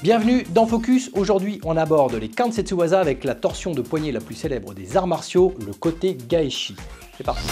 Bienvenue dans Focus, aujourd'hui on aborde les Kansetsuwaza avec la torsion de poignet la plus célèbre des arts martiaux, le côté Gaeshi. C'est parti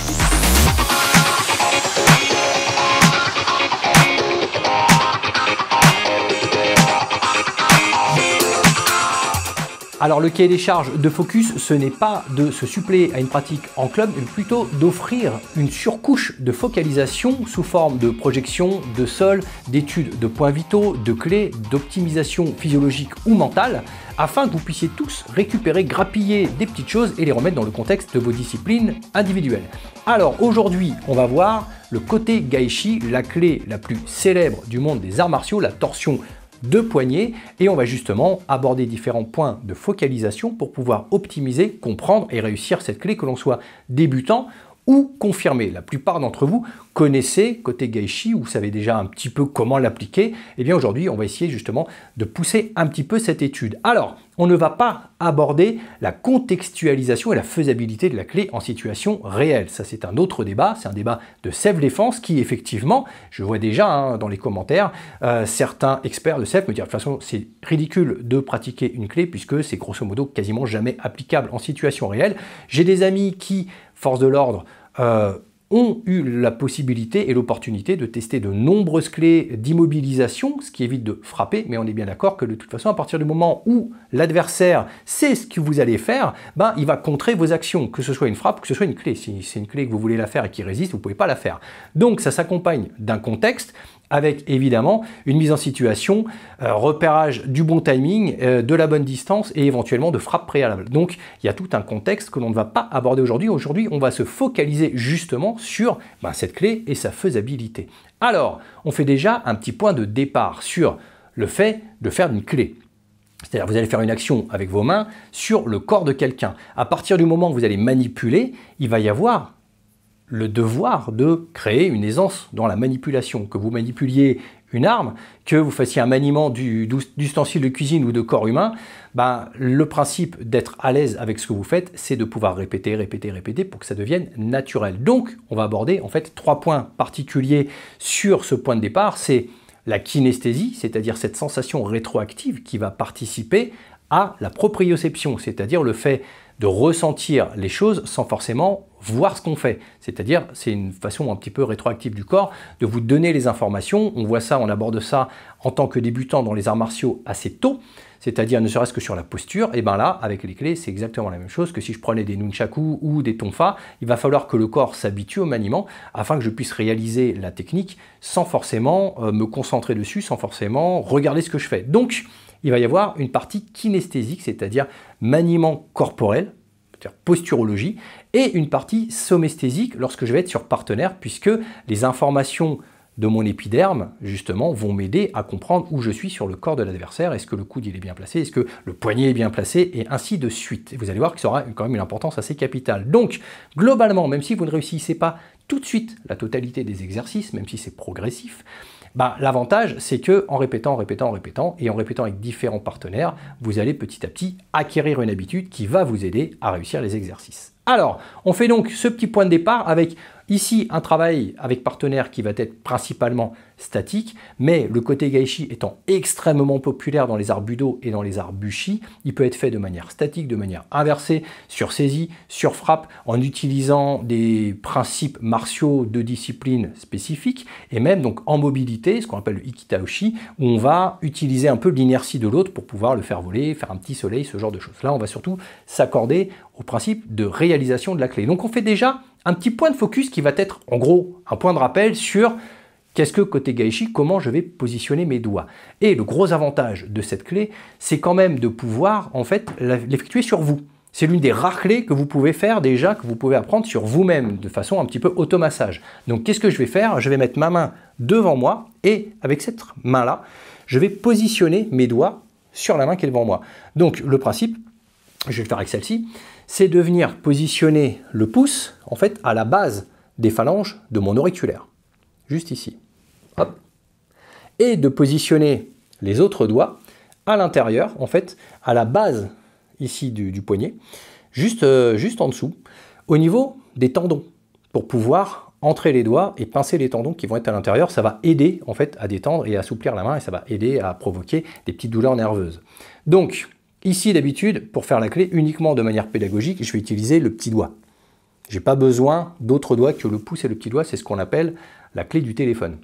Alors le cahier des charges de Focus, ce n'est pas de se suppléer à une pratique en club, mais plutôt d'offrir une surcouche de focalisation sous forme de projection, de sol, d'études de points vitaux, de clés, d'optimisation physiologique ou mentale, afin que vous puissiez tous récupérer, grappiller des petites choses et les remettre dans le contexte de vos disciplines individuelles. Alors aujourd'hui, on va voir le côté gaishi, la clé la plus célèbre du monde des arts martiaux, la torsion deux poignées et on va justement aborder différents points de focalisation pour pouvoir optimiser, comprendre et réussir cette clé que l'on soit débutant ou confirmer. La plupart d'entre vous connaissez côté Gaïchi ou savez déjà un petit peu comment l'appliquer. Et eh bien aujourd'hui, on va essayer justement de pousser un petit peu cette étude. Alors, on ne va pas aborder la contextualisation et la faisabilité de la clé en situation réelle. Ça, c'est un autre débat. C'est un débat de sève Défense qui, effectivement, je vois déjà hein, dans les commentaires, euh, certains experts de sève me dire de toute façon, c'est ridicule de pratiquer une clé puisque c'est grosso modo quasiment jamais applicable en situation réelle. J'ai des amis qui forces de l'ordre euh, ont eu la possibilité et l'opportunité de tester de nombreuses clés d'immobilisation, ce qui évite de frapper, mais on est bien d'accord que de toute façon, à partir du moment où l'adversaire sait ce que vous allez faire, ben, il va contrer vos actions, que ce soit une frappe, que ce soit une clé. Si c'est une clé que vous voulez la faire et qui résiste, vous ne pouvez pas la faire. Donc ça s'accompagne d'un contexte avec évidemment une mise en situation, euh, repérage du bon timing, euh, de la bonne distance et éventuellement de frappe préalable. Donc il y a tout un contexte que l'on ne va pas aborder aujourd'hui. Aujourd'hui, on va se focaliser justement sur ben, cette clé et sa faisabilité. Alors, on fait déjà un petit point de départ sur le fait de faire une clé. C'est-à-dire vous allez faire une action avec vos mains sur le corps de quelqu'un. À partir du moment où vous allez manipuler, il va y avoir le devoir de créer une aisance dans la manipulation, que vous manipuliez une arme, que vous fassiez un maniement du de cuisine ou de corps humain, ben, le principe d'être à l'aise avec ce que vous faites, c'est de pouvoir répéter, répéter, répéter pour que ça devienne naturel. Donc, on va aborder en fait trois points particuliers sur ce point de départ. C'est la kinesthésie, c'est-à-dire cette sensation rétroactive qui va participer à la proprioception, c'est-à-dire le fait de ressentir les choses sans forcément voir ce qu'on fait. C'est-à-dire, c'est une façon un petit peu rétroactive du corps de vous donner les informations. On voit ça, on aborde ça en tant que débutant dans les arts martiaux assez tôt, c'est-à-dire ne serait-ce que sur la posture. Et eh bien là, avec les clés, c'est exactement la même chose que si je prenais des nunchaku ou des tonfa. Il va falloir que le corps s'habitue au maniement afin que je puisse réaliser la technique sans forcément euh, me concentrer dessus, sans forcément regarder ce que je fais. Donc, il va y avoir une partie kinesthésique, c'est-à-dire maniement corporel, c'est-à-dire posturologie, et une partie somesthésique lorsque je vais être sur partenaire, puisque les informations de mon épiderme, justement, vont m'aider à comprendre où je suis sur le corps de l'adversaire. Est-ce que le coude il est bien placé Est-ce que le poignet est bien placé Et ainsi de suite. vous allez voir que ça aura quand même une importance assez capitale. Donc, globalement, même si vous ne réussissez pas tout de suite la totalité des exercices, même si c'est progressif, bah, l'avantage, c'est que en répétant, en répétant, en répétant, et en répétant avec différents partenaires, vous allez petit à petit acquérir une habitude qui va vous aider à réussir les exercices. Alors, on fait donc ce petit point de départ avec Ici, un travail avec partenaire qui va être principalement statique, mais le côté gaishi étant extrêmement populaire dans les arts budo et dans les arts il peut être fait de manière statique, de manière inversée, sur saisie, sur frappe, en utilisant des principes martiaux de discipline spécifique, et même donc en mobilité, ce qu'on appelle le ikitaoshi, où on va utiliser un peu l'inertie de l'autre pour pouvoir le faire voler, faire un petit soleil, ce genre de choses. Là, on va surtout s'accorder au principe de réalisation de la clé. Donc on fait déjà un petit point de focus qui va être en gros un point de rappel sur qu'est-ce que côté Gaishi, comment je vais positionner mes doigts. Et le gros avantage de cette clé, c'est quand même de pouvoir en fait l'effectuer sur vous. C'est l'une des rares clés que vous pouvez faire déjà, que vous pouvez apprendre sur vous-même de façon un petit peu automassage. Donc qu'est-ce que je vais faire Je vais mettre ma main devant moi et avec cette main-là, je vais positionner mes doigts sur la main qui est devant moi. Donc le principe, je vais le faire avec celle-ci, c'est de venir positionner le pouce, en fait, à la base des phalanges de mon auriculaire. Juste ici. Et de positionner les autres doigts à l'intérieur, en fait, à la base ici du, poignet, juste, euh, juste en dessous, au niveau des tendons, pour pouvoir entrer les doigts et pincer les tendons qui vont être à l'intérieur. Ça va aider en fait à détendre et à assouplir la main et ça va aider à provoquer des petites douleurs nerveuses. Donc, Ici, d'habitude, pour faire la clé uniquement de manière pédagogique, je vais utiliser le petit doigt. Je n'ai pas besoin d'autres doigts que le pouce et le petit doigt, c'est ce qu'on appelle la clé du téléphone.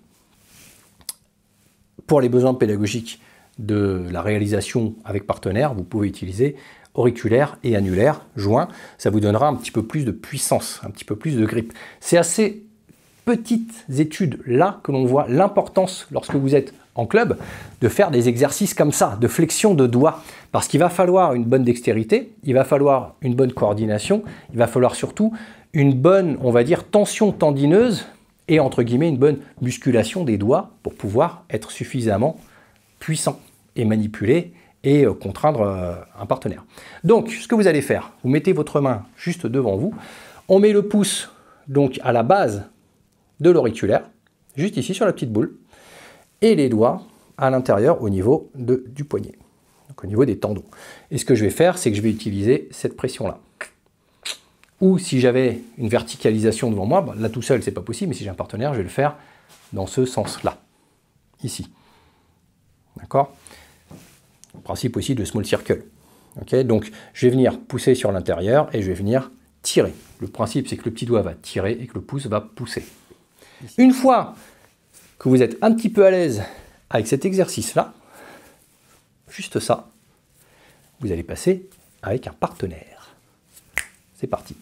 Pour les besoins pédagogiques de la réalisation avec partenaire, vous pouvez utiliser auriculaire et annulaire joint. Ça vous donnera un petit peu plus de puissance, un petit peu plus de grip. C'est assez petites études-là que l'on voit l'importance lorsque vous êtes en club de faire des exercices comme ça, de flexion de doigts, parce qu'il va falloir une bonne dextérité, il va falloir une bonne coordination, il va falloir surtout une bonne, on va dire, tension tendineuse et entre guillemets une bonne musculation des doigts pour pouvoir être suffisamment puissant et manipuler et euh, contraindre euh, un partenaire. Donc, ce que vous allez faire, vous mettez votre main juste devant vous, on met le pouce donc à la base de l'auriculaire, juste ici sur la petite boule, et les doigts à l'intérieur au niveau de, du poignet, donc au niveau des tendons. Et ce que je vais faire, c'est que je vais utiliser cette pression-là. Ou si j'avais une verticalisation devant moi, là tout seul, c'est pas possible, mais si j'ai un partenaire, je vais le faire dans ce sens-là, ici. D'accord principe aussi de small circle. Ok, Donc je vais venir pousser sur l'intérieur et je vais venir tirer. Le principe, c'est que le petit doigt va tirer et que le pouce va pousser. Une fois que vous êtes un petit peu à l'aise avec cet exercice-là, juste ça, vous allez passer avec un partenaire. C'est parti.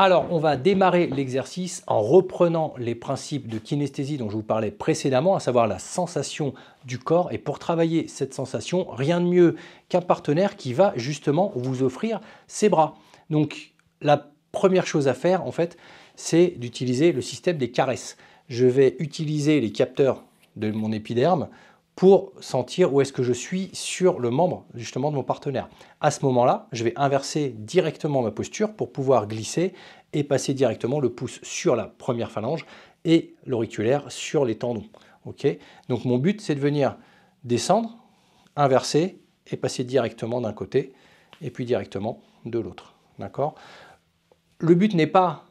Alors, on va démarrer l'exercice en reprenant les principes de kinesthésie dont je vous parlais précédemment, à savoir la sensation du corps. Et pour travailler cette sensation, rien de mieux qu'un partenaire qui va justement vous offrir ses bras. Donc, la première chose à faire, en fait, c'est d'utiliser le système des caresses. Je vais utiliser les capteurs de mon épiderme pour sentir où est-ce que je suis sur le membre justement de mon partenaire. À ce moment-là, je vais inverser directement ma posture pour pouvoir glisser et passer directement le pouce sur la première phalange et l'auriculaire sur les tendons. Ok. Donc mon but, c'est de venir descendre, inverser et passer directement d'un côté et puis directement de l'autre. D'accord Le but n'est pas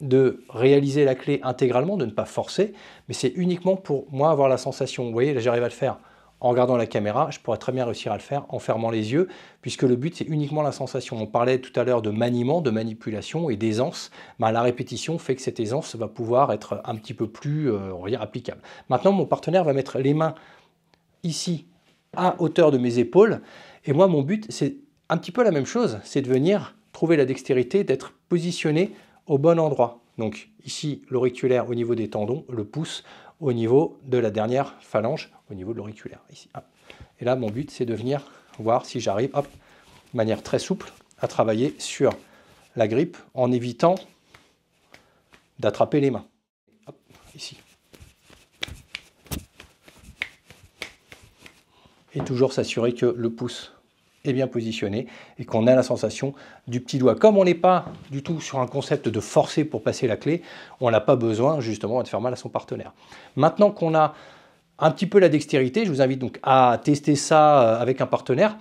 de réaliser la clé intégralement, de ne pas forcer, mais c'est uniquement pour moi avoir la sensation. Vous voyez, là j'arrive à le faire en regardant la caméra, je pourrais très bien réussir à le faire en fermant les yeux, puisque le but c'est uniquement la sensation. On parlait tout à l'heure de maniement, de manipulation et d'aisance. Bah, la répétition fait que cette aisance va pouvoir être un petit peu plus, euh, on applicable. Maintenant, mon partenaire va mettre les mains ici à hauteur de mes épaules, et moi mon but c'est un petit peu la même chose, c'est de venir trouver la dextérité, d'être positionné au bon endroit. Donc ici, l'auriculaire au niveau des tendons, le pouce au niveau de la dernière phalange, au niveau de l'auriculaire. Ici. Et là, mon but, c'est de venir voir si j'arrive, de manière très souple, à travailler sur la grippe en évitant d'attraper les mains. ici. Et toujours s'assurer que le pouce bien positionné et qu'on a la sensation du petit doigt. Comme on n'est pas du tout sur un concept de forcer pour passer la clé, on n'a pas besoin justement de faire mal à son partenaire. Maintenant qu'on a un petit peu la dextérité, je vous invite donc à tester ça euh, avec un partenaire,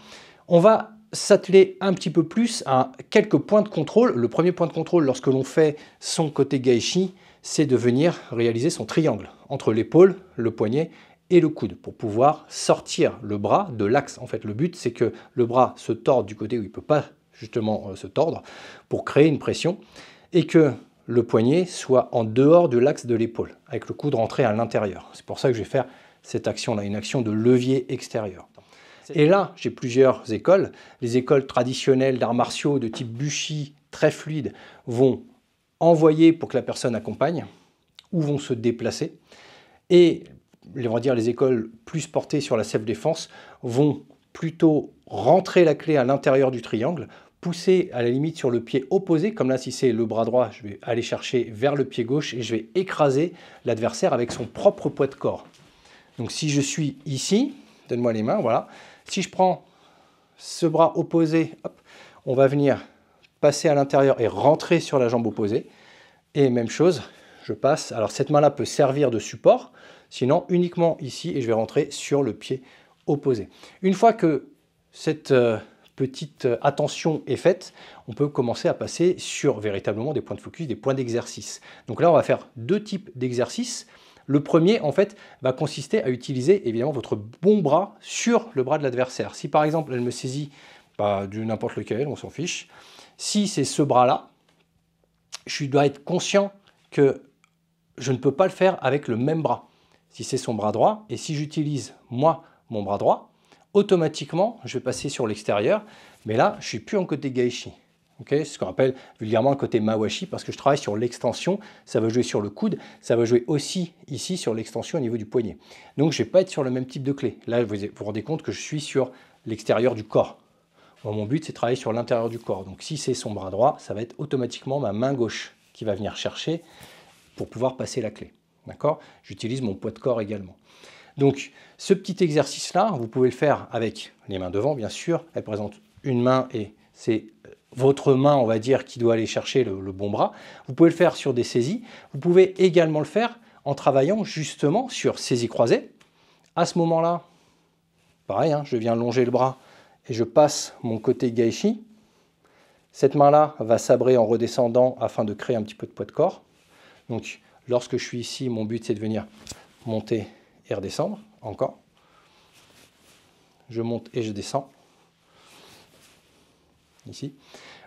on va s'atteler un petit peu plus à quelques points de contrôle. Le premier point de contrôle lorsque l'on fait son côté gaïchi, c'est de venir réaliser son triangle entre l'épaule, le poignet et le coude pour pouvoir sortir le bras de l'axe. En fait, le but, c'est que le bras se torde du côté où il ne peut pas justement euh, se tordre pour créer une pression et que le poignet soit en dehors de l'axe de l'épaule, avec le coude rentré à l'intérieur. C'est pour ça que je vais faire cette action-là, une action de levier extérieur. Et là, j'ai plusieurs écoles. Les écoles traditionnelles d'arts martiaux de type bushi, très fluide, vont envoyer pour que la personne accompagne ou vont se déplacer. Et les, dire, les écoles plus portées sur la self-défense vont plutôt rentrer la clé à l'intérieur du triangle, pousser à la limite sur le pied opposé, comme là si c'est le bras droit, je vais aller chercher vers le pied gauche et je vais écraser l'adversaire avec son propre poids de corps. Donc si je suis ici, donne-moi les mains, voilà, si je prends ce bras opposé, on va venir passer à l'intérieur et rentrer sur la jambe opposée. Et même chose, je passe. Alors cette main-là peut servir de support, sinon uniquement ici et je vais rentrer sur le pied opposé. Une fois que cette euh, petite euh, attention est faite, on peut commencer à passer sur véritablement des points de focus, des points d'exercice. Donc là, on va faire deux types d'exercices. Le premier, en fait, va consister à utiliser évidemment votre bon bras sur le bras de l'adversaire. Si par exemple, elle me saisit pas bah, du n'importe lequel, on s'en fiche. Si c'est ce bras-là, je dois être conscient que je ne peux pas le faire avec le même bras si c'est son bras droit. Et si j'utilise, moi, mon bras droit, automatiquement, je vais passer sur l'extérieur. Mais là, je suis plus en côté gaishi. c'est ce qu'on appelle vulgairement le côté mawashi parce que je travaille sur l'extension. Ça va jouer sur le coude. Ça va jouer aussi ici sur l'extension au niveau du poignet. Donc, je ne vais pas être sur le même type de clé. Là, vous vous rendez compte que je suis sur l'extérieur du corps. mon but, c'est de travailler sur l'intérieur du corps. Donc, si c'est son bras droit, ça va être automatiquement ma main gauche qui va venir chercher pour pouvoir passer la clé. D'accord J'utilise mon poids de corps également. Donc, ce petit exercice-là, vous pouvez le faire avec les mains devant, bien sûr. Elle présente une main et c'est euh, votre main, on va dire, qui doit aller chercher le, bon bras. Vous pouvez le faire sur des saisies. Vous pouvez également le faire en travaillant justement sur saisie croisées. À ce moment-là, pareil, hein, je viens longer le bras et je passe mon côté gaïchi. Cette main-là va sabrer en redescendant afin de créer un petit peu de poids de corps. Donc, Lorsque je suis ici, mon but c'est de venir monter et redescendre, encore. Je monte et je descends, ici.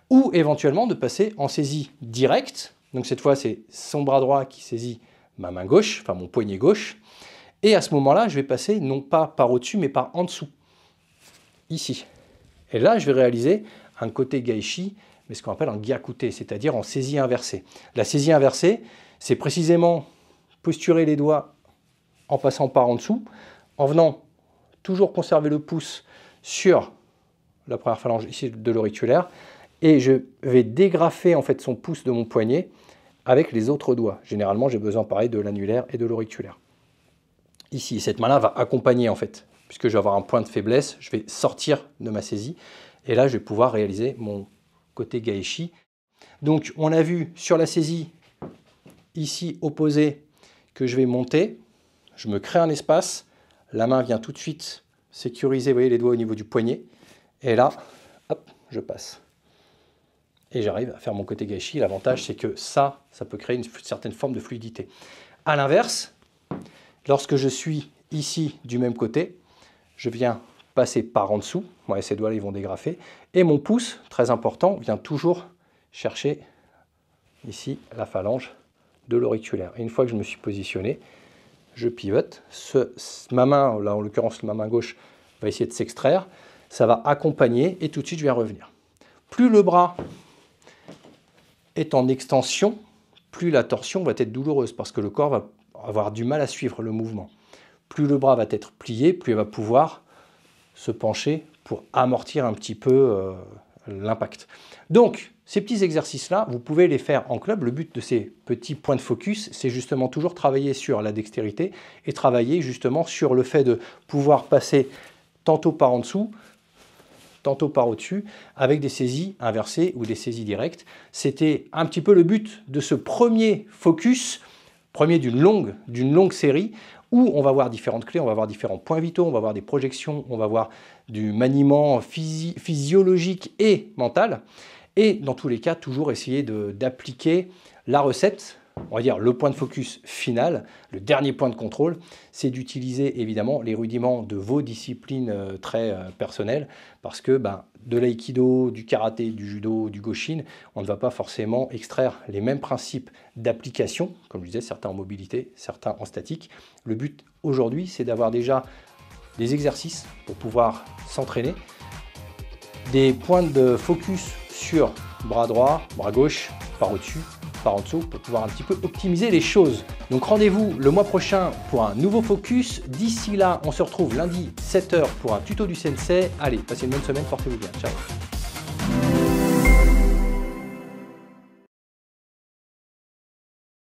Ou éventuellement de passer en saisie directe, donc cette fois c'est son bras droit qui saisit ma main gauche, enfin mon poignet gauche, et à ce moment-là, je vais passer non pas par au-dessus, mais par en dessous, ici. Et là, je vais réaliser un côté gaishi, mais ce qu'on appelle un gyakute, c'est-à-dire en saisie inversée. La saisie inversée, c'est précisément posturer les doigts en passant par en dessous, en venant toujours conserver le pouce sur la première phalange ici de l'auriculaire, et je vais dégrafer en fait son pouce de mon poignet avec les autres doigts. Généralement, j'ai besoin pareil de l'annulaire et de l'auriculaire. Ici, cette main-là va accompagner en fait, puisque je vais avoir un point de faiblesse, je vais sortir de ma saisie, et là, je vais pouvoir réaliser mon côté gaeshi. Donc, on a vu sur la saisie ici opposé que je vais monter. Je me crée un espace. La main vient tout de suite sécuriser, vous voyez, les doigts au niveau du poignet. Et là, hop, je passe. Et j'arrive à faire mon côté gâchis. L'avantage, c'est que ça, ça peut créer une certaine forme de fluidité. À l'inverse, lorsque je suis ici du même côté, je viens passer par en dessous. et ces doigts-là, ils vont dégrafer. Et mon pouce, très important, vient toujours chercher ici la phalange de l'auriculaire. une fois que je me suis positionné, je pivote. ma main, là en l'occurrence ma main gauche, va essayer de s'extraire. Ça va accompagner et tout de suite je vais revenir. Plus le bras est en extension, plus la torsion va être douloureuse parce que le corps va avoir du mal à suivre le mouvement. Plus le bras va être plié, plus il va pouvoir se pencher pour amortir un petit peu euh, l'impact. Donc, ces petits exercices-là, vous pouvez les faire en club. Le but de ces petits points de focus, c'est justement toujours travailler sur la dextérité et travailler justement sur le fait de pouvoir passer tantôt par en dessous, tantôt par au-dessus, avec des saisies inversées ou des saisies directes. C'était un petit peu le but de ce premier focus, premier d'une longue, d'une longue série, où on va voir différentes clés, on va voir différents points vitaux, on va voir des projections, on va voir du maniement physiologique et mental. Et dans tous les cas, toujours essayer d'appliquer la recette on va dire, le point de focus final, le dernier point de contrôle, c'est d'utiliser évidemment les rudiments de vos disciplines euh, très euh, personnelles, parce que ben, de l'aïkido, du karaté, du judo, du gauchine, on ne va pas forcément extraire les mêmes principes d'application, comme je disais, certains en mobilité, certains en statique. Le but aujourd'hui, c'est d'avoir déjà des exercices pour pouvoir s'entraîner, des points de focus sur bras droit, bras gauche, par au-dessus, en dessous pour pouvoir un petit peu optimiser les choses. Donc rendez-vous le mois prochain pour un nouveau focus. D'ici là, on se retrouve lundi 7h pour un tuto du sensei. Allez, passez une bonne semaine, portez-vous bien. Ciao